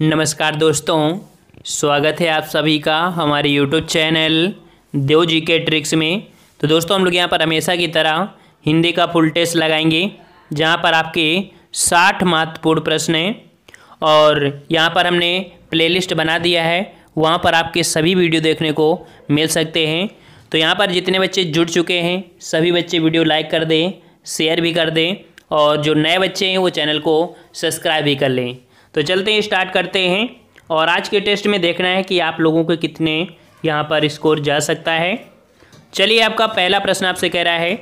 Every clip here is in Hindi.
नमस्कार दोस्तों स्वागत है आप सभी का हमारे यूट्यूब चैनल देव जी के ट्रिक्स में तो दोस्तों हम लोग यहाँ पर हमेशा की तरह हिंदी का फुल टेस्ट लगाएंगे जहाँ पर आपके साठ महत्वपूर्ण प्रश्न हैं और यहाँ पर हमने प्लेलिस्ट बना दिया है वहाँ पर आपके सभी वीडियो देखने को मिल सकते हैं तो यहाँ पर जितने बच्चे जुड़ चुके हैं सभी बच्चे वीडियो लाइक कर दें शेयर भी कर दें और जो नए बच्चे हैं वो चैनल को सब्सक्राइब भी कर लें तो चलते हैं स्टार्ट करते हैं और आज के टेस्ट में देखना है कि आप लोगों के कितने यहाँ पर स्कोर जा सकता है चलिए आपका पहला प्रश्न आपसे कह रहा है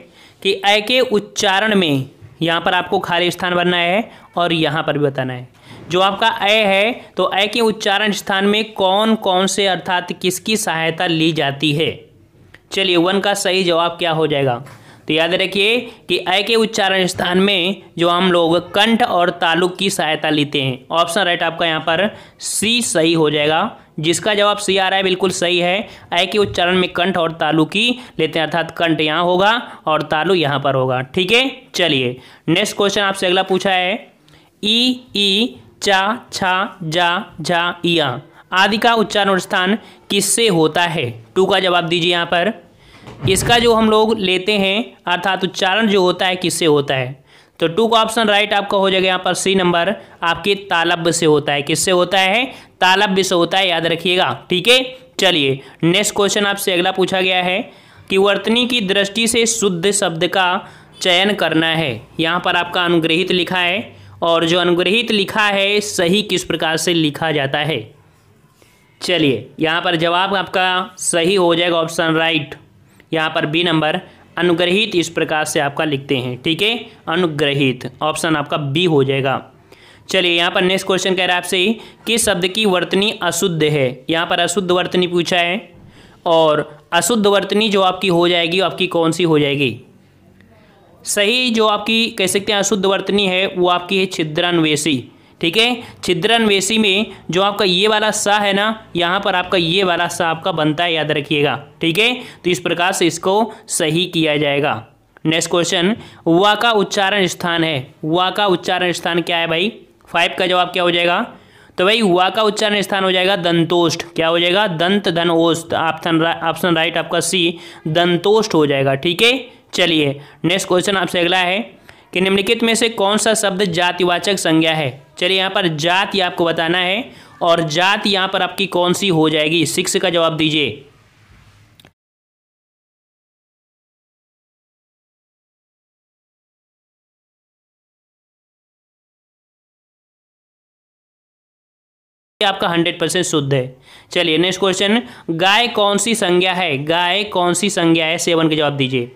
कि अय के उच्चारण में यहाँ पर आपको खाली स्थान भरना है और यहाँ पर भी बताना है जो आपका अ है तो ऐ के उच्चारण स्थान में कौन कौन से अर्थात किसकी सहायता ली जाती है चलिए वन का सही जवाब क्या हो जाएगा तो याद रखिए कि अ के उच्चारण स्थान में जो हम लोग कंठ और तालुक की सहायता लेते हैं ऑप्शन राइट आपका यहाँ पर सी सही हो जाएगा जिसका जवाब सी आ रहा है बिल्कुल सही है अ के उच्चारण में कंठ और तालु की लेते हैं अर्थात कंठ यहाँ होगा और तालु यहाँ पर होगा ठीक है चलिए नेक्स्ट क्वेश्चन आपसे अगला पूछा है ई ई चा छा जा झा आदि का उच्चारण स्थान किससे होता है टू का जवाब दीजिए यहाँ पर इसका जो हम लोग लेते हैं अर्थात उच्चारण जो होता है किससे होता है तो टू का ऑप्शन राइट आपका हो जाएगा यहाँ पर सी नंबर आपके तालब्य से होता है किससे होता है तालब्य से होता है याद रखिएगा ठीक है चलिए नेक्स्ट क्वेश्चन आपसे अगला पूछा गया है कि वर्तनी की दृष्टि से शुद्ध शब्द का चयन करना है यहाँ पर आपका अनुग्रहित लिखा है और जो अनुग्रहित लिखा है सही किस प्रकार से लिखा जाता है चलिए यहाँ पर जवाब आपका सही हो जाएगा ऑप्शन राइट यहाँ पर बी नंबर अनुग्रहित इस प्रकार से आपका लिखते हैं ठीक है अनुग्रहित ऑप्शन आपका बी हो जाएगा चलिए यहाँ पर नेक्स्ट क्वेश्चन कह रहा है आपसे कि शब्द की वर्तनी अशुद्ध है यहाँ पर अशुद्ध वर्तनी पूछा है और अशुद्ध वर्तनी जो आपकी हो जाएगी आपकी कौन सी हो जाएगी सही जो आपकी कह सकते हैं अशुद्ध वर्तनी है वो आपकी है छिद्रन्वेषी ठीक है छिद्रन्वेषी में जो आपका ये वाला सा है ना यहाँ पर आपका ये वाला सा आपका बनता है याद रखिएगा ठीक है तो इस प्रकार से इसको सही किया जाएगा नेक्स्ट क्वेश्चन वा का उच्चारण स्थान है वा का उच्चारण स्थान क्या है भाई फाइव का जवाब क्या हो जाएगा तो भाई वा का उच्चारण स्थान हो जाएगा दंतोष्ठ क्या हो जाएगा दंत धन ओष्ठ ऑप्शन ऑप्शन राइट आपका सी दंतोष्ठ हो जाएगा ठीक है चलिए नेक्स्ट क्वेश्चन आपसे अगला है कि निम्नलिखित में से कौन सा शब्द जातिवाचक संज्ञा है चलिए यहाँ पर जाति आपको बताना है और जात यहाँ पर आपकी कौन सी हो जाएगी सिक्स का जवाब दीजिए आपका हंड्रेड परसेंट शुद्ध है चलिए नेक्स्ट क्वेश्चन गाय कौन सी संज्ञा है गाय कौन सी संज्ञा है सेवन का जवाब दीजिए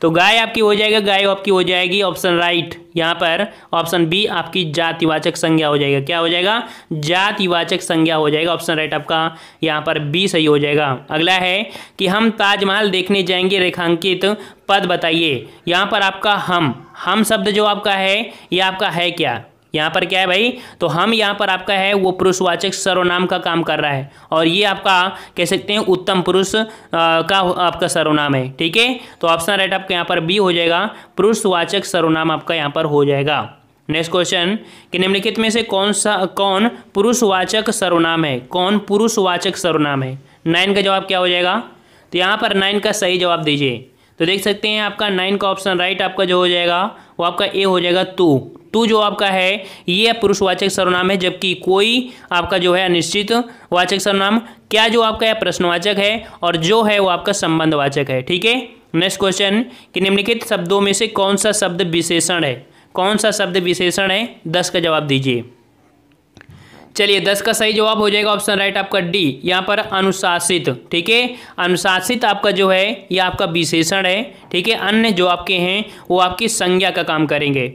तो गाय आपकी हो जाएगा गाय आपकी हो जाएगी ऑप्शन राइट यहाँ पर ऑप्शन बी आपकी जातिवाचक संज्ञा हो जाएगा क्या हो जाएगा जातिवाचक संज्ञा हो जाएगा ऑप्शन राइट आपका यहाँ पर बी सही हो जाएगा अगला है कि हम ताजमहल देखने जाएंगे रेखांकित पद बताइए यहाँ पर आपका हम हम शब्द जो आपका है ये आपका है क्या यहाँ पर क्या है भाई तो हम यहाँ पर आपका है वो पुरुषवाचक सर्वनाम का काम कर रहा है और ये आपका कह सकते हैं उत्तम पुरुष का आपका सर्वनाम है ठीक है तो ऑप्शन राइट आपका यहाँ पर बी हो जाएगा पुरुषवाचक सर्वनाम आपका यहाँ पर हो जाएगा नेक्स्ट क्वेश्चन कि निम्नलिखित में से कौन सा कौन पुरुषवाचक सर्वनाम है कौन पुरुषवाचक सर्वनाम है नाइन का जवाब क्या हो जाएगा तो यहाँ पर नाइन का सही जवाब दीजिए तो देख सकते हैं आपका नाइन का ऑप्शन राइट आपका जो हो जाएगा वो आपका ए हो जाएगा टू टू जो आपका है ये पुरुषवाचक सर्वनाम है जबकि कोई आपका जो है अनिश्चित वाचक सर्वनाम क्या जो आपका प्रश्नवाचक है और जो है वो आपका संबंधवाचक है ठीक है नेक्स्ट क्वेश्चन कि निम्नलिखित शब्दों में से कौन सा शब्द विशेषण है कौन सा शब्द विशेषण है दस का जवाब दीजिए चलिए दस का सही जवाब हो जाएगा ऑप्शन राइट आपका डी यहाँ पर अनुशासित ठीक है अनुशासित आपका जो है यह आपका विशेषण है ठीक है अन्य जो आपके हैं वो आपकी संज्ञा का काम करेंगे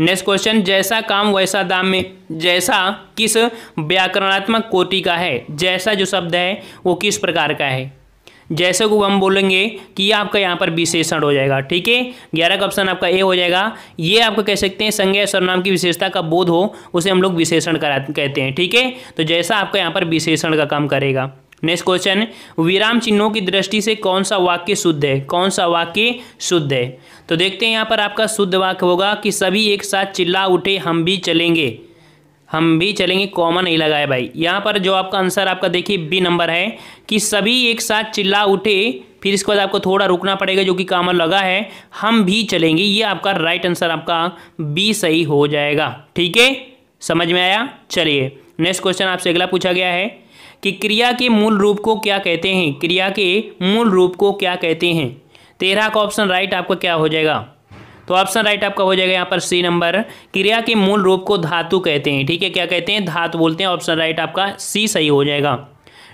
नेक्स्ट क्वेश्चन जैसा काम वैसा दाम में जैसा किस व्याकरणात्मक कोटि का है जैसा जो शब्द है वो किस प्रकार का है जैसे को हम बोलेंगे कि ये आपका यहाँ पर विशेषण हो जाएगा ठीक है ग्यारह का ऑप्शन आपका ए हो जाएगा ये आपको कह सकते हैं संज्ञा सर्वनाम की विशेषता का बोध हो उसे हम लोग विशेषण करा कहते हैं ठीक है तो जैसा आपका यहाँ पर विशेषण का काम करेगा नेक्स्ट क्वेश्चन विराम चिन्हों की दृष्टि से कौन सा वाक्य शुद्ध है कौन सा वाक्य शुद्ध है तो देखते हैं यहाँ पर आपका शुद्ध वाक्य होगा कि सभी एक साथ चिल्ला उठे हम भी चलेंगे हम भी चलेंगे कॉमा नहीं लगाए भाई यहाँ पर जो आपका आंसर आपका देखिए बी नंबर है कि सभी एक साथ चिल्ला उठे फिर इसके बाद आपको थोड़ा रुकना पड़ेगा जो कि कामा लगा है हम भी चलेंगे ये आपका राइट आंसर आपका बी सही हो जाएगा ठीक है समझ में आया चलिए नेक्स्ट क्वेश्चन आपसे अगला पूछा गया है कि क्रिया के मूल रूप को क्या कहते हैं क्रिया के मूल रूप को क्या कहते हैं तेरह का ऑप्शन राइट आपका क्या हो जाएगा तो ऑप्शन राइट आपका हो जाएगा यहाँ पर सी नंबर क्रिया के मूल रूप को धातु कहते हैं ठीक है क्या कहते हैं धातु बोलते हैं ऑप्शन राइट आपका सी सही हो जाएगा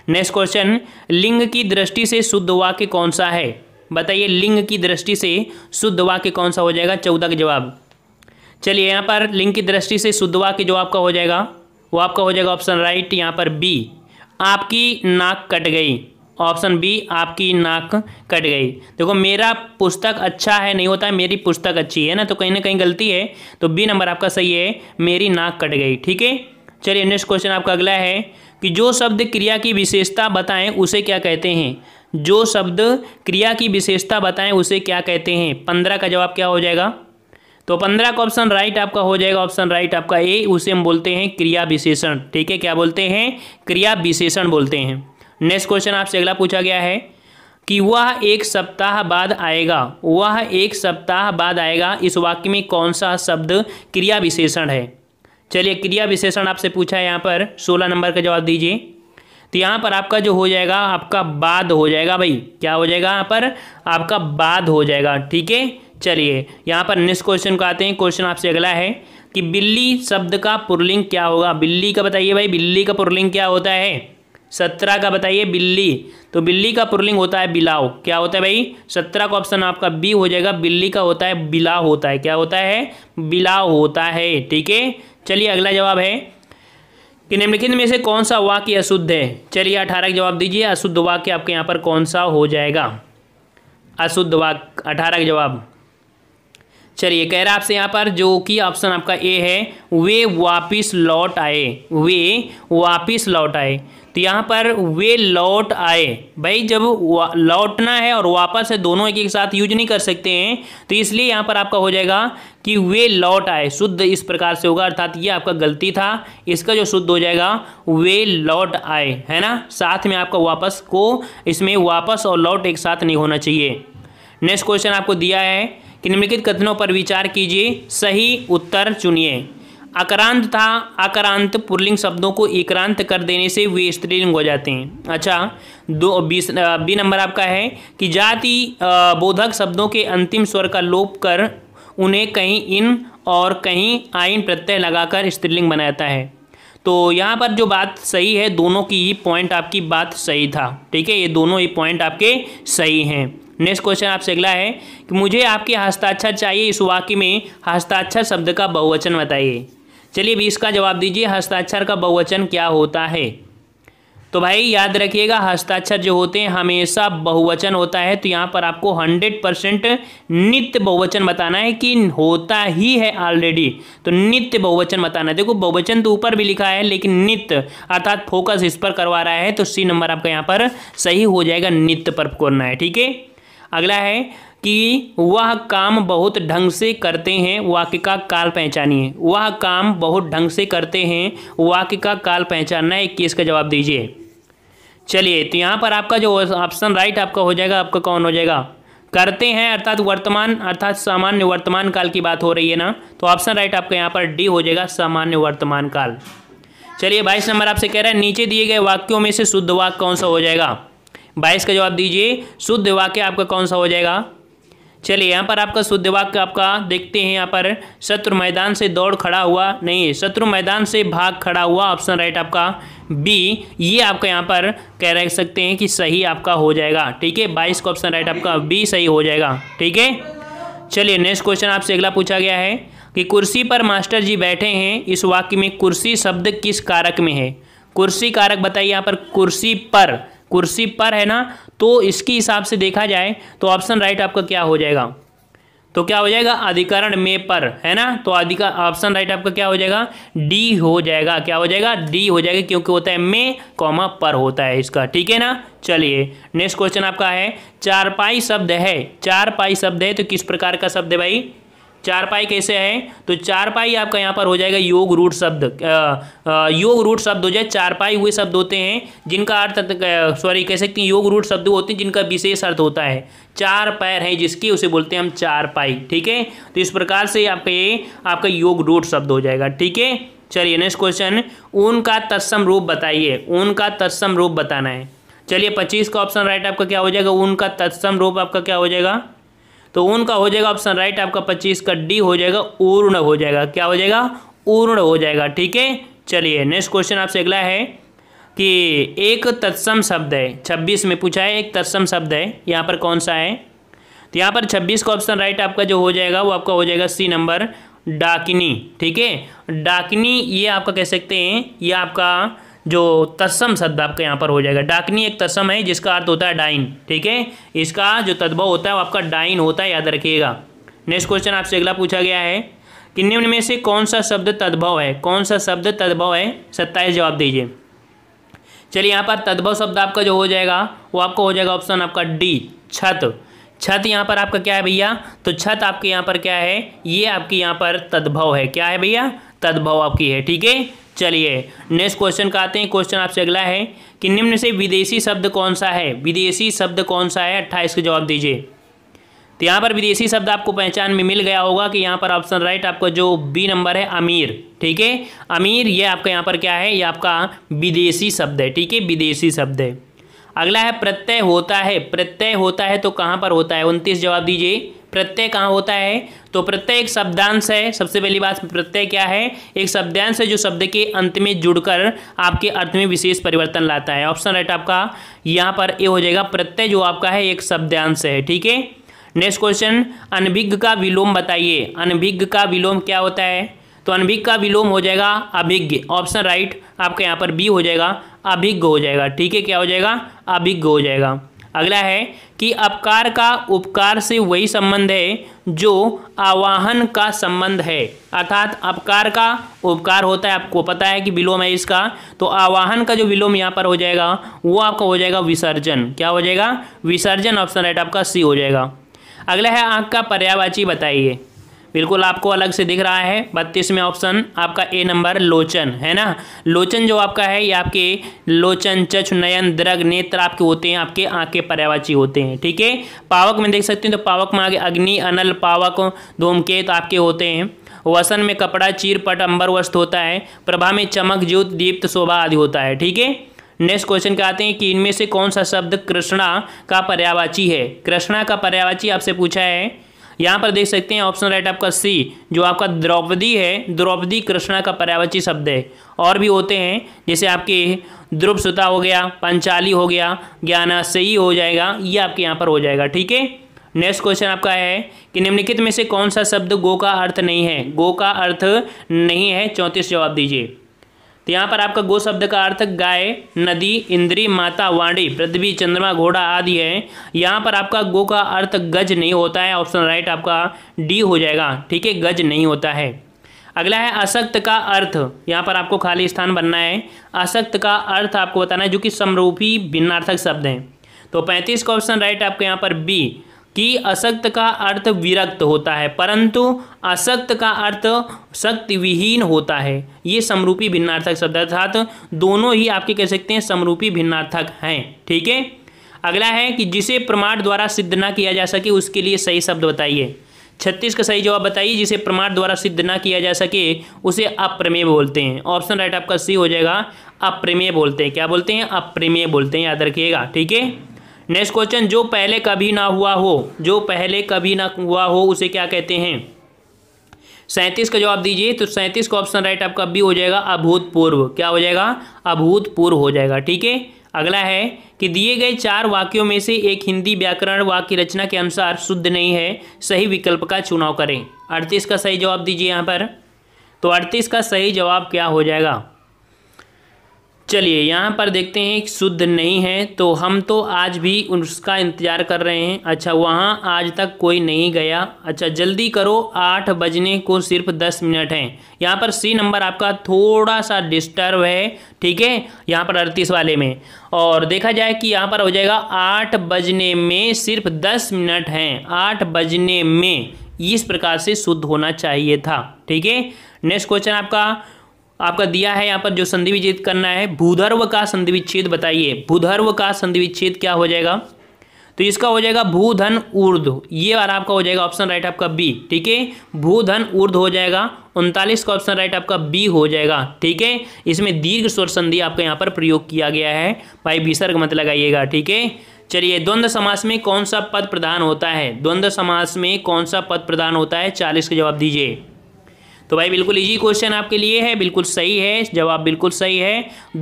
नेक्स्ट क्वेश्चन लिंग की दृष्टि से शुद्ध वाक्य कौन सा है बताइए लिंग की दृष्टि से शुद्ध वाक्य कौन सा हो जाएगा चौदह का जवाब चलिए यहाँ पर लिंग की दृष्टि से शुद्ध वाक्य जो आपका हो जाएगा वो आपका हो जाएगा ऑप्शन राइट यहाँ पर बी आपकी नाक कट गई ऑप्शन बी आपकी नाक कट गई देखो मेरा पुस्तक अच्छा है नहीं होता है मेरी पुस्तक अच्छी है ना तो कहीं ना कहीं गलती है तो बी नंबर आपका सही है मेरी नाक कट गई ठीक है चलिए नेक्स्ट क्वेश्चन आपका अगला है कि जो शब्द क्रिया की विशेषता बताएं उसे क्या कहते हैं जो शब्द क्रिया की विशेषता बताएं उसे क्या कहते हैं पंद्रह का जवाब क्या हो जाएगा तो पंद्रह का ऑप्शन राइट आपका हो जाएगा ऑप्शन राइट आपका ए उसे हम बोलते हैं क्रिया विशेषण ठीक है क्या बोलते हैं क्रिया विशेषण बोलते हैं नेक्स्ट क्वेश्चन आपसे अगला पूछा गया है कि वह एक सप्ताह बाद आएगा वह एक सप्ताह बाद आएगा इस वाक्य में कौन सा शब्द क्रिया विशेषण है चलिए क्रिया विशेषण आपसे पूछा है यहाँ पर सोलह नंबर का जवाब दीजिए तो यहाँ पर आपका जो हो जाएगा आपका बाद हो जाएगा भाई क्या हो जाएगा यहाँ पर आपका बाद हो जाएगा ठीक है चलिए यहाँ पर नेक्स्ट क्वेश्चन को आते हैं क्वेश्चन आपसे अगला है कि बिल्ली शब्द का पुरलिंग क्या होगा बिल्ली का बताइए भाई बिल्ली का पुरलिंग क्या होता है सत्रह का बताइए बिल्ली तो बिल्ली का पुरलिंग होता है बिलाव क्या होता है भाई सत्रह का ऑप्शन आपका बी हो जाएगा बिल्ली का होता है बिलाव होता है क्या होता है बिलाव होता है ठीक है चलिए अगला जवाब है कि निम्नलिखित में से कौन सा वाक्य अशुद्ध है चलिए अठारह का जवाब दीजिए अशुद्ध वाक्य आपके यहाँ पर कौन सा हो जाएगा अशुद्ध वाक्य अठारह का जवाब चलिए कह रहा है आपसे यहाँ पर जो कि ऑप्शन आपका ए है वे वापिस लौट आए वे वापिस लौट आए तो यहाँ पर वे लौट आए भाई जब लौटना है और वापस है दोनों एक एक साथ यूज नहीं कर सकते हैं तो इसलिए यहाँ पर आपका हो जाएगा कि वे लौट आए शुद्ध इस प्रकार से होगा अर्थात ये आपका गलती था इसका जो शुद्ध हो जाएगा वे लौट आए है ना साथ में आपका वापस को इसमें वापस और लौट एक साथ नहीं होना चाहिए नेक्स्ट क्वेश्चन आपको दिया है कि निम्नलिखित कथनों पर विचार कीजिए सही उत्तर चुनिए अक्रांत था अक्रांत पुरलिंग शब्दों को एकांत कर देने से वे स्त्रीलिंग हो जाते हैं अच्छा दो बीस बी नंबर आपका है कि जाति बोधक शब्दों के अंतिम स्वर का लोप कर उन्हें कहीं इन और कहीं आइन प्रत्यय लगाकर स्त्रीलिंग बनाता है तो यहाँ पर जो बात सही है दोनों की ही पॉइंट आपकी बात सही था ठीक है ये दोनों ही पॉइंट आपके सही हैं नेक्स्ट क्वेश्चन आपसे अगला है कि मुझे आपके हस्ताक्षर चाहिए इस वाक्य में हस्ताक्षर शब्द का बहुवचन बताइए चलिए भी इसका जवाब दीजिए हस्ताक्षर का बहुवचन क्या होता है तो भाई याद रखिएगा हस्ताक्षर जो होते हैं हमेशा बहुवचन होता है तो यहाँ पर आपको हंड्रेड परसेंट नित्य बहुवचन बताना है कि होता ही है ऑलरेडी तो नित्य बहुवचन बताना है देखो बहुवचन तो ऊपर भी लिखा है लेकिन नित्य अर्थात फोकस इस पर करवा रहा है तो सी नंबर आपका यहाँ पर सही हो जाएगा नित्य पर करना है ठीक है अगला है कि वह काम बहुत ढंग से करते हैं वाक्य का काल पहचानिए वह काम बहुत ढंग से करते हैं वाक्य का काल पहचानना है इक्कीस का जवाब दीजिए चलिए तो यहाँ पर आपका जो ऑप्शन राइट आपका हो जाएगा आपका कौन हो जाएगा करते हैं अर्थात वर्तमान अर्थात सामान्य वर्तमान काल की बात हो रही है ना तो ऑप्शन राइट आपका यहाँ पर डी हो जाएगा सामान्य वर्तमान काल चलिए बाईस नंबर आपसे कह रहा है नीचे दिए गए वाक्यों में से शुद्ध वाक्य कौन सा हो जाएगा बाईस का जवाब दीजिए शुद्ध वाक्य आपका कौन सा हो जाएगा चलिए यहाँ पर आपका शुद्ध वाक्य आपका देखते हैं यहाँ पर शत्रु मैदान से दौड़ खड़ा हुआ नहीं है शत्रु मैदान से भाग खड़ा हुआ ऑप्शन राइट आपका बी ये आपका यहाँ पर कह रह सकते हैं कि सही आपका हो जाएगा ठीक है बाईस का ऑप्शन राइट आपका बी सही हो जाएगा ठीक है चलिए नेक्स्ट क्वेश्चन आपसे अगला पूछा गया है कि कुर्सी पर मास्टर जी बैठे हैं इस वाक्य में कुर्सी शब्द किस कारक में है कुर्सी कारक बताइए यहाँ पर कुर्सी पर कुर्सी पर है ना तो इसके हिसाब से देखा जाए तो ऑप्शन राइट आपका क्या हो जाएगा तो क्या हो जाएगा अधिकरण में पर है ना तो अधिकार ऑप्शन राइट आपका क्या हो जाएगा डी हो जाएगा क्या हो जाएगा डी हो जाएगा क्योंकि होता है में कॉमा पर होता है इसका ठीक है ना चलिए नेक्स्ट क्वेश्चन आपका है चारपाई शब्द है चारपाई शब्द है तो किस प्रकार का शब्द है भाई चार पाई कैसे है तो चार पाई आपका यहाँ पर हो जाएगा योग रूट शब्द योग रूट शब्द हो जाए चार पाई हुए शब्द होते हैं जिनका अर्थ सॉरी कह सकते हैं योग रूट शब्द होते हैं जिनका विशेष अर्थ होता है चार पैर है जिसकी उसे बोलते हैं हम चार पाई ठीक है तो इस प्रकार से आपका ये आपका योग रूट शब्द हो जाएगा ठीक है चलिए नेक्स्ट क्वेश्चन ऊन का तत्सम रूप बताइए ऊन का तत्सम रूप बताना है चलिए पच्चीस का ऑप्शन राइट आपका क्या हो जाएगा ऊन का तत्सम रूप आपका क्या हो जाएगा तो ऊन का हो जाएगा ऑप्शन राइट आपका पच्चीस का डी हो जाएगा ऊर्ण हो जाएगा क्या हो जाएगा ऊर्ण हो जाएगा ठीक है चलिए नेक्स्ट क्वेश्चन आपसे अगला है कि एक तत्सम शब्द है छब्बीस में पूछा है एक तत्सम शब्द है यहाँ पर कौन सा है तो यहाँ पर छब्बीस का ऑप्शन राइट आपका जो हो जाएगा वो आपका हो जाएगा सी नंबर डाकिनी ठीक है डाकिनी ये आपका कह सकते हैं ये आपका जो तस्म शब्द आपका यहाँ पर हो जाएगा डाकनी एक तस्म है जिसका अर्थ होता है डाइन ठीक है इसका जो तद्भव होता है वो आपका डाइन होता है याद रखिएगा नेक्स्ट क्वेश्चन आपसे अगला पूछा गया है कि निम्न में से कौन सा शब्द तद्भव है कौन सा शब्द तद्भव है सत्ताईस जवाब दीजिए चलिए यहाँ पर तद्भव शब्द आपका जो हो जाएगा वो आपका हो जाएगा ऑप्शन आपका डी छत छत यहाँ पर आपका क्या है भैया तो छत आपके यहाँ पर क्या है ये आपकी यहाँ पर तद्भव है क्या है भैया तद्भव आपकी है ठीक है चलिए नेक्स्ट क्वेश्चन का आते हैं क्वेश्चन आपसे अगला है कि निम्न से विदेशी शब्द कौन सा है विदेशी शब्द कौन सा है अट्ठाईस का जवाब दीजिए तो यहाँ पर विदेशी शब्द आपको पहचान में मिल गया होगा कि यहाँ पर ऑप्शन राइट आपका जो बी नंबर है अमीर ठीक है अमीर ये आपका यहाँ पर क्या है ये आपका विदेशी शब्द है ठीक है विदेशी शब्द है अगला है प्रत्यय होता है प्रत्यय होता है तो कहाँ पर होता है उनतीस जवाब दीजिए प्रत्यय कहाँ होता है तो प्रत्यय एक शब्दांश है सबसे पहली बात प्रत्यय क्या है एक शब्दांश है जो शब्द के अंत में जुड़कर आपके अर्थ में विशेष परिवर्तन लाता है ऑप्शन राइट आपका यहाँ पर ए हो जाएगा प्रत्यय जो आपका है एक शब्दांश है ठीक है नेक्स्ट क्वेश्चन अनभिज्ञ का विलोम बताइए अनभिज्ञ का विलोम क्या होता है तो अनभिज्ञ का विलोम हो जाएगा अभिज्ञ ऑप्शन राइट आपका यहाँ पर बी हो जाएगा अभिज्ञ हो जाएगा ठीक है क्या हो जाएगा अभिज्ञ हो जाएगा अगला है कि अपकार का उपकार से वही संबंध है जो आवाहन का संबंध है अर्थात अपकार का उपकार होता है आपको पता है कि विलोम है इसका तो आवाहन का जो विलोम यहाँ पर हो जाएगा वो आपका हो जाएगा विसर्जन क्या हो जाएगा विसर्जन ऑप्शन राइट आपका सी हो जाएगा अगला है आँख का पर्यावाची बताइए बिल्कुल आपको अलग से दिख रहा है बत्तीस में ऑप्शन आपका ए नंबर लोचन है ना लोचन जो आपका है ये आपके लोचन चच नयन द्रग नेत्र आपके होते हैं आपके आँख के पर्यावाची होते हैं ठीक है पावक में देख सकते हैं तो पावक में आगे अग्नि अनल पावक धूमकेत आपके होते हैं वसन में कपड़ा चीरपट अंबर वस्त्र होता है प्रभा में चमक ज्योत दीप्त शोभा आदि होता है ठीक है नेक्स्ट क्वेश्चन कहते हैं कि इनमें से कौन सा शब्द कृष्णा का पर्यावाची है कृष्णा का पर्यावाची आपसे पूछा है यहाँ पर देख सकते हैं ऑप्शन राइट आपका सी जो आपका द्रौपदी है द्रौपदी कृष्णा का पर्यावची शब्द है और भी होते हैं जैसे आपके ध्रुव सुता हो गया पंचाली हो गया ज्ञानाशयी हो जाएगा ये आपके यहाँ पर हो जाएगा ठीक है नेक्स्ट क्वेश्चन आपका है कि निम्नलिखित में से कौन सा शब्द गो का अर्थ नहीं है गो का अर्थ नहीं है चौंतीस जवाब दीजिए तो यहाँ पर आपका गो शब्द का अर्थ गाय नदी इंद्री माता वाणी पृथ्वी चंद्रमा घोड़ा आदि है यहाँ पर आपका गो का अर्थ गज नहीं होता है ऑप्शन राइट आपका डी हो जाएगा ठीक है गज नहीं होता है अगला है असक्त का अर्थ यहाँ पर आपको खाली स्थान बनना है असक्त का अर्थ आपको बताना है जो कि समरूपी भिन्नार्थक शब्द हैं तो पैंतीस का ऑप्शन राइट आपके यहाँ पर बी कि असक्त का अर्थ विरक्त होता है परंतु असक्त का अर्थ शक्ति विहीन होता है ये समरूपी भिन्नार्थक शब्द अर्थात दोनों ही आपके कह सकते हैं समरूपी भिन्नार्थक हैं ठीक है अगला है कि जिसे प्रमाण द्वारा सिद्ध ना किया जा सके उसके लिए सही शब्द बताइए छत्तीस का सही जवाब बताइए जिसे प्रमाण द्वारा सिद्ध ना किया जा सके उसे अप्रमेय बोलते हैं ऑप्शन राइट आपका सी हो जाएगा अप्रमेय बोलते हैं क्या बोलते हैं अप्रमेय बोलते हैं याद रखिएगा ठीक है नेक्स्ट क्वेश्चन जो पहले कभी ना हुआ हो जो पहले कभी ना हुआ हो उसे क्या कहते हैं सैंतीस का जवाब दीजिए तो सैंतीस का ऑप्शन राइट आपका बी हो जाएगा अभूतपूर्व क्या हो जाएगा अभूतपूर्व हो जाएगा ठीक है अगला है कि दिए गए चार वाक्यों में से एक हिंदी व्याकरण वाक्य रचना के अनुसार शुद्ध नहीं है सही विकल्प का चुनाव करें अड़तीस का सही जवाब दीजिए यहाँ पर तो अड़तीस का सही जवाब क्या हो जाएगा चलिए यहाँ पर देखते हैं कि शुद्ध नहीं है तो हम तो आज भी उसका इंतज़ार कर रहे हैं अच्छा वहाँ आज तक कोई नहीं गया अच्छा जल्दी करो आठ बजने को सिर्फ दस मिनट हैं यहाँ पर सी नंबर आपका थोड़ा सा डिस्टर्ब है ठीक है यहाँ पर अड़तीस वाले में और देखा जाए कि यहाँ पर हो जाएगा आठ बजने में सिर्फ दस मिनट हैं आठ बजने में इस प्रकार से शुद्ध होना चाहिए था ठीक है नेक्स्ट क्वेश्चन आपका आपका दिया है यहाँ पर जो संधि विच्छेद करना है भूधर्व का संधि विच्छेद बताइए भूधर्व का संधि विच्छेद क्या हो जाएगा तो इसका हो जाएगा भूधन ऊर्ध ये वाला आपका हो जाएगा ऑप्शन राइट आपका बी ठीक है भूधन ऊर्ध हो जाएगा उनतालीस का ऑप्शन राइट आपका बी हो जाएगा ठीक है इसमें दीर्घ स्वर संधि आपका यहाँ पर प्रयोग किया गया है भाई विसर्ग मत लगाइएगा ठीक है चलिए द्वंद्व समास में कौन सा पद प्रधान होता है द्वंद्व समास में कौन सा पद प्रधान होता है चालीस का जवाब दीजिए तो भाई बिल्कुल इजी क्वेश्चन आपके लिए है बिल्कुल सही है जवाब बिल्कुल सही है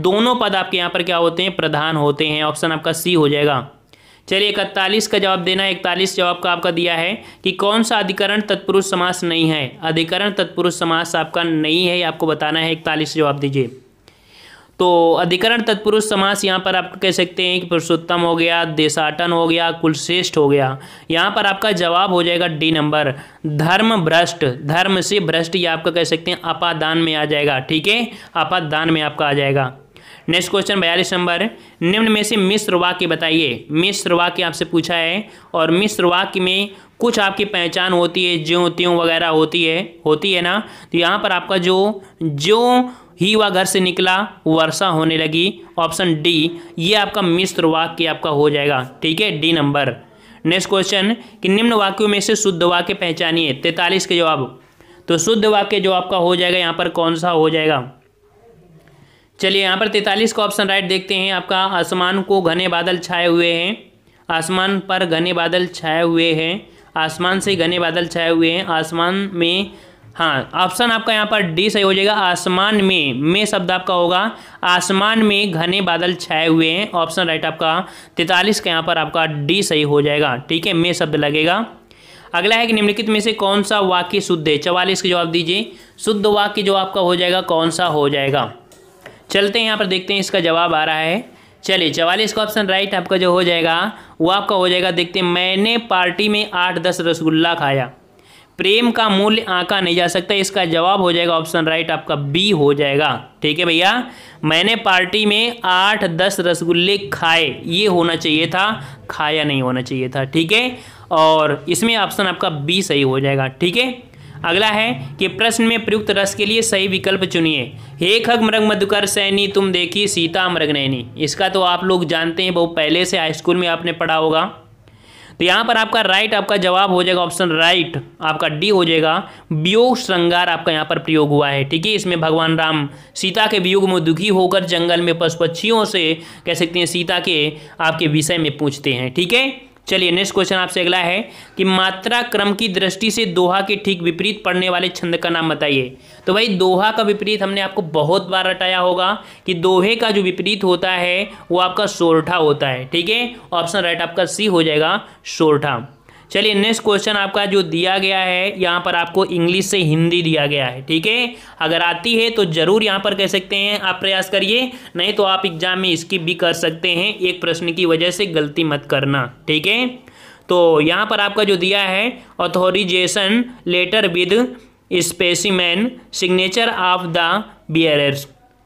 दोनों पद आपके यहाँ पर क्या होते हैं प्रधान होते हैं ऑप्शन आपका सी हो जाएगा चलिए इकतालीस का जवाब देना है इकतालीस जवाब का आपका दिया है कि कौन सा अधिकरण तत्पुरुष समास नहीं है अधिकरण तत्पुरुष समास आपका नहीं है आपको बताना है इकतालीस जवाब दीजिए तो अधिकरण तत्पुरुष समास यहाँ पर आप कह सकते हैं कि पुरुषोत्तम हो गया देशाटन हो गया कुलश्रेष्ठ हो गया यहाँ पर आपका जवाब हो जाएगा डी नंबर धर्म भ्रष्ट धर्म से भ्रष्ट या आपका कह सकते हैं अपादान में आ जाएगा ठीक है अपादान में आपका आ जाएगा नेक्स्ट क्वेश्चन बयालीस नंबर निम्न में से मिश्र वाक्य बताइए मिश्र वाक्य आपसे पूछा है और मिश्र वाक्य में कुछ आपकी पहचान होती है ज्यों त्यों वगैरह होती है होती है ना तो यहाँ पर आपका जो जो ही वह घर से निकला वर्षा होने लगी ऑप्शन डी ये आपका मिश्र वाक्य आपका हो जाएगा ठीक है डी नंबर नेक्स्ट क्वेश्चन कि निम्न वाक्यों में से शुद्ध वाक्य पहचानिए तैतालीस के जवाब तो शुद्ध वाक्य जो आपका हो जाएगा यहाँ पर कौन सा हो जाएगा चलिए यहाँ पर तैतालीस का ऑप्शन राइट देखते हैं आपका आसमान को घने बादल छाए हुए हैं आसमान पर घने बादल छाए हुए हैं आसमान से घने बादल छाए हुए हैं आसमान में हाँ ऑप्शन आपका यहाँ पर डी सही हो जाएगा आसमान में में शब्द आपका होगा आसमान में घने बादल छाए हुए हैं ऑप्शन राइट आपका तैतालीस का यहाँ पर आपका डी सही हो जाएगा ठीक है में शब्द लगेगा अगला है कि निम्नलिखित में से कौन सा वाक्य शुद्ध है चवालीस का जवाब दीजिए शुद्ध वाक्य जो आपका हो जाएगा कौन सा हो जाएगा चलते हैं यहाँ पर देखते हैं इसका जवाब आ रहा है चलिए चवालीस का ऑप्शन राइट आपका जो हो जाएगा वो आपका हो जाएगा देखते हैं मैंने पार्टी में आठ दस रसगुल्ला खाया प्रेम का मूल्य आंका नहीं जा सकता इसका जवाब हो जाएगा ऑप्शन राइट आपका बी हो जाएगा ठीक है भैया मैंने पार्टी में आठ दस रसगुल्ले खाए ये होना चाहिए था खाया नहीं होना चाहिए था ठीक है और इसमें ऑप्शन आपका बी सही हो जाएगा ठीक है अगला है कि प्रश्न में प्रयुक्त रस के लिए सही विकल्प चुनिए हे खग मृग मधुकर सैनी तुम देखी सीता मृग नैनी इसका तो आप लोग जानते हैं बहुत पहले से हाई स्कूल में आपने पढ़ा होगा तो यहाँ पर आपका राइट आपका जवाब हो जाएगा ऑप्शन राइट आपका डी हो जाएगा वियोग श्रृंगार आपका यहाँ पर प्रयोग हुआ है ठीक है इसमें भगवान राम सीता के वियोग में दुखी होकर जंगल में पशु पक्षियों से कह सकते हैं सीता के आपके विषय में पूछते हैं ठीक है चलिए नेक्स्ट क्वेश्चन आपसे अगला है कि मात्रा क्रम की दृष्टि से दोहा के ठीक विपरीत पढ़ने वाले छंद का नाम बताइए तो भाई दोहा का विपरीत हमने आपको बहुत बार रटाया होगा कि दोहे का जो विपरीत होता है वो आपका सोरठा होता है ठीक है ऑप्शन राइट आपका सी हो जाएगा सोरठा चलिए नेक्स्ट क्वेश्चन आपका जो दिया गया है यहाँ पर आपको इंग्लिश से हिंदी दिया गया है ठीक है अगर आती है तो ज़रूर यहाँ पर कह सकते हैं आप प्रयास करिए नहीं तो आप एग्जाम में स्किप भी कर सकते हैं एक प्रश्न की वजह से गलती मत करना ठीक है तो यहाँ पर आपका जो दिया है authorization letter with specimen signature of the bearer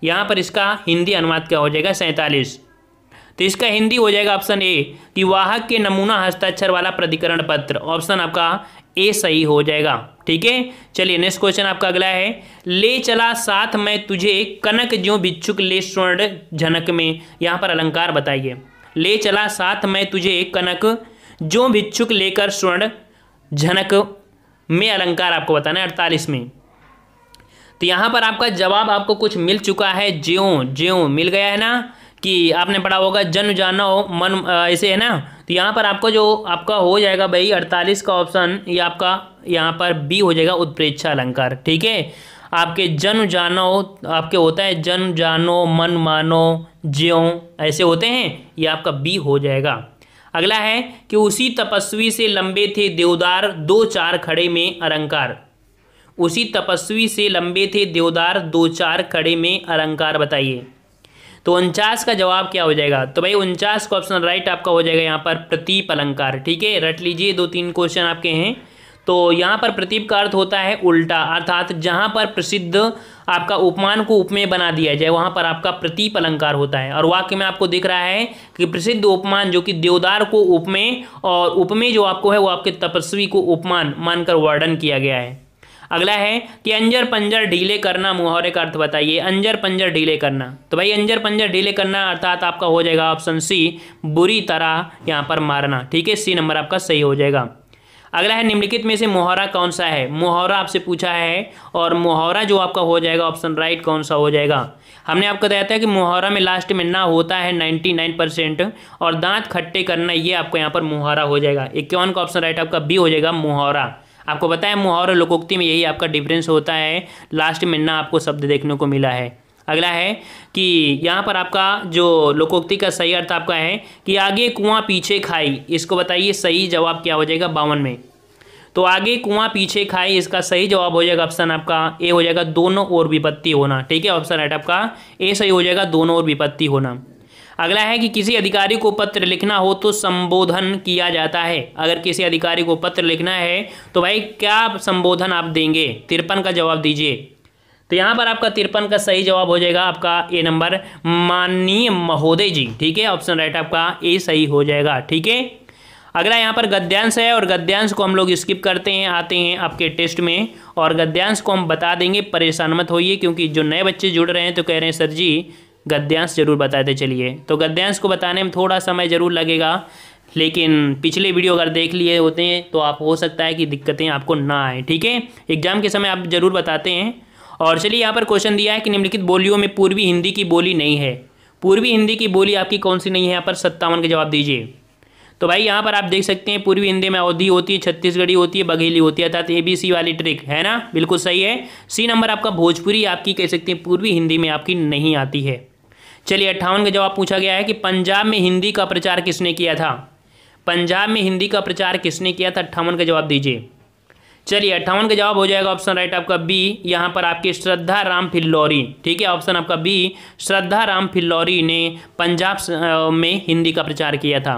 यहाँ पर इसका हिंदी अनुवाद क्या हो जाएगा सैंतालीस तो इसका हिंदी हो जाएगा ऑप्शन ए कि वाहक के नमूना हस्ताक्षर वाला प्राधिकरण पत्र ऑप्शन आपका ए सही हो जाएगा ठीक है चलिए नेक्स्ट क्वेश्चन आपका अगला है ले चला साथ में तुझे कनक ज्यो भिक्षुक ले स्वर्ण झनक में यहाँ पर अलंकार बताइए ले चला साथ में तुझे कनक जो भिक्षुक लेकर स्वर्ण झनक में अलंकार आपको बताना है अड़तालीस में तो यहाँ पर आपका जवाब आपको कुछ मिल चुका है ज्यो ज्यो मिल गया है ना कि आपने पढ़ा होगा जन जाना हो मन ऐसे है ना तो यहाँ पर आपका जो आपका हो जाएगा भाई अड़तालीस का ऑप्शन ये आपका यहाँ पर बी हो जाएगा उत्प्रेक्षा अलंकार ठीक है आपके जन जानो आपके होता है जन जानो मन मानो ज्यो ऐसे होते हैं ये आपका बी हो जाएगा अगला है कि उसी तपस्वी से लंबे थे देवदार दो चार खड़े में अलंकार उसी तपस्वी से लंबे थे देवदार दो चार खड़े में अलंकार बताइए तो उनचास का जवाब क्या हो जाएगा तो भाई उनचास का ऑप्शन राइट आपका हो जाएगा यहाँ पर प्रतीप अलंकार ठीक है रट लीजिए दो तीन क्वेश्चन आपके हैं तो यहाँ पर प्रतीप का अर्थ होता है उल्टा अर्थात जहाँ पर प्रसिद्ध आपका उपमान को उपमेय बना दिया जाए वहाँ पर आपका प्रतीप अलंकार होता है और वाक्य में आपको दिख रहा है कि प्रसिद्ध उपमान जो कि देवदार को उपमेय और उपमेय जो आपको है वो आपके तपस्वी को उपमान मानकर वर्णन किया गया है अगला है कि अंजर पंजर ढीले करना मुहावरे का अर्थ बताइए अंजर पंजर ढीले करना तो भाई अंजर पंजर ढीले करना अर्थात आपका हो जाएगा ऑप्शन सी बुरी तरह यहाँ पर मारना ठीक है सी नंबर आपका सही हो जाएगा अगला है निम्नलिखित में से मुहावरा कौन सा है मुहावरा आपसे पूछा है और मुहावरा जो आपका हो जाएगा ऑप्शन राइट कौन सा हो जाएगा हमने आपको बताया था कि मुहावरा में लास्ट में ना होता है 99 परसेंट और दांत खट्टे करना ये आपको यहाँ पर मुहावरा हो जाएगा इक्यावन का ऑप्शन राइट आपका बी हो जाएगा मुहावरा आपको बताया मुहा और लोकोक्ति में यही आपका डिफरेंस होता है लास्ट में ना आपको शब्द देखने को मिला है अगला है कि यहाँ पर आपका जो लोकोक्ति का सही अर्थ आपका है कि आगे कुआं पीछे खाई इसको बताइए सही जवाब क्या हो जाएगा बावन में तो आगे कुआं पीछे खाई इसका सही जवाब हो जाएगा ऑप्शन आपका ए हो जाएगा दोनों और विपत्ति होना ठीक है ऑप्शन राइट आपका ए सही हो जाएगा दोनों और विपत्ति होना अगला है कि किसी अधिकारी को पत्र लिखना हो तो संबोधन किया जाता है अगर किसी अधिकारी को पत्र लिखना है तो भाई क्या संबोधन आप देंगे तिरपन का जवाब दीजिए तो यहाँ पर आपका तिरपन का सही जवाब हो जाएगा आपका ए नंबर माननीय महोदय जी ठीक है ऑप्शन राइट आपका ए सही हो जाएगा ठीक है अगला यहाँ पर गद्यांश है और गद्यांश को हम लोग स्किप करते हैं आते हैं आपके टेस्ट में और गद्यांश को हम बता देंगे परेशान मत होइए क्योंकि जो नए बच्चे जुड़ रहे हैं तो कह रहे हैं सर जी गद्यांश जरूर बताते चलिए तो गद्यांश को बताने में थोड़ा समय ज़रूर लगेगा लेकिन पिछले वीडियो अगर देख लिए होते हैं तो आप हो सकता है कि दिक्कतें आपको ना आए ठीक है एग्ज़ाम के समय आप ज़रूर बताते हैं और चलिए यहाँ पर क्वेश्चन दिया है कि निम्नलिखित बोलियों में पूर्वी हिंदी की बोली नहीं है पूर्वी हिंदी की बोली आपकी कौन सी नहीं है यहाँ पर सत्तावन का जवाब दीजिए तो भाई यहाँ पर आप देख सकते हैं पूर्वी हिंदी में अवधि होती है छत्तीसगढ़ी होती है बघेली होती है अर्थात ए बी सी वाली ट्रिक है ना बिल्कुल सही है सी नंबर आपका भोजपुरी आपकी कह सकते हैं पूर्वी हिंदी में आपकी नहीं आती है चलिए अट्ठावन का जवाब पूछा गया है कि पंजाब में हिंदी का प्रचार किसने किया था पंजाब में हिंदी का प्रचार किसने किया था अट्ठावन का जवाब दीजिए चलिए अट्ठावन का जवाब हो जाएगा ऑप्शन राइट आपका बी यहाँ पर आपके श्रद्धा राम फिल्लौरी ठीक है ऑप्शन आपका बी श्रद्धा राम फिल्लौरी ने पंजाब में हिंदी का प्रचार किया था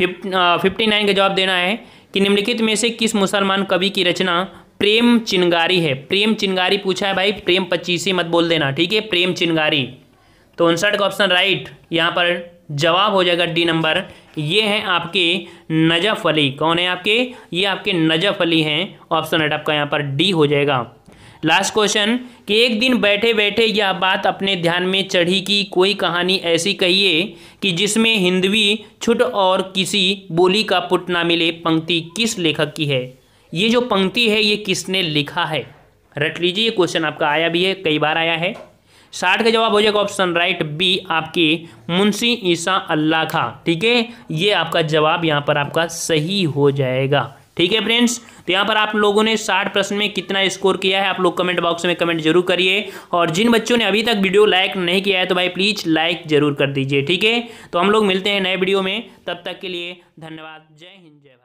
फिफ्टी नाइन का जवाब देना है कि निम्नलिखित में से किस मुसलमान कवि की रचना प्रेम चिनगारी है प्रेम चिनगारी पूछा है भाई प्रेम पच्चीसी मत बोल देना ठीक है प्रेम चिनगारी तो उनसठ का ऑप्शन राइट यहाँ पर जवाब हो जाएगा डी नंबर ये हैं आपके नजफ अली कौन है आपके ये आपके नजफ अली हैं ऑप्शन एट आपका यहाँ पर डी हो जाएगा लास्ट क्वेश्चन कि एक दिन बैठे बैठे यह बात अपने ध्यान में चढ़ी कि कोई कहानी ऐसी कहिए कि जिसमें हिंदवी छुट और किसी बोली का पुट ना मिले पंक्ति किस लेखक की है ये जो पंक्ति है ये किसने लिखा है रट लीजिए ये क्वेश्चन आपका आया भी है कई बार आया है साठ का जवाब हो जाएगा ऑप्शन राइट बी आपकी मुंशी ईसा अल्लाह खा ठीक है ये आपका जवाब यहाँ पर आपका सही हो जाएगा ठीक है फ्रेंड्स तो यहाँ पर आप लोगों ने 60 प्रश्न में कितना स्कोर किया है आप लोग कमेंट बॉक्स में कमेंट जरूर करिए और जिन बच्चों ने अभी तक वीडियो लाइक नहीं किया है तो भाई प्लीज़ लाइक जरूर कर दीजिए ठीक है तो हम लोग मिलते हैं नए वीडियो में तब तक के लिए धन्यवाद जय हिंद जय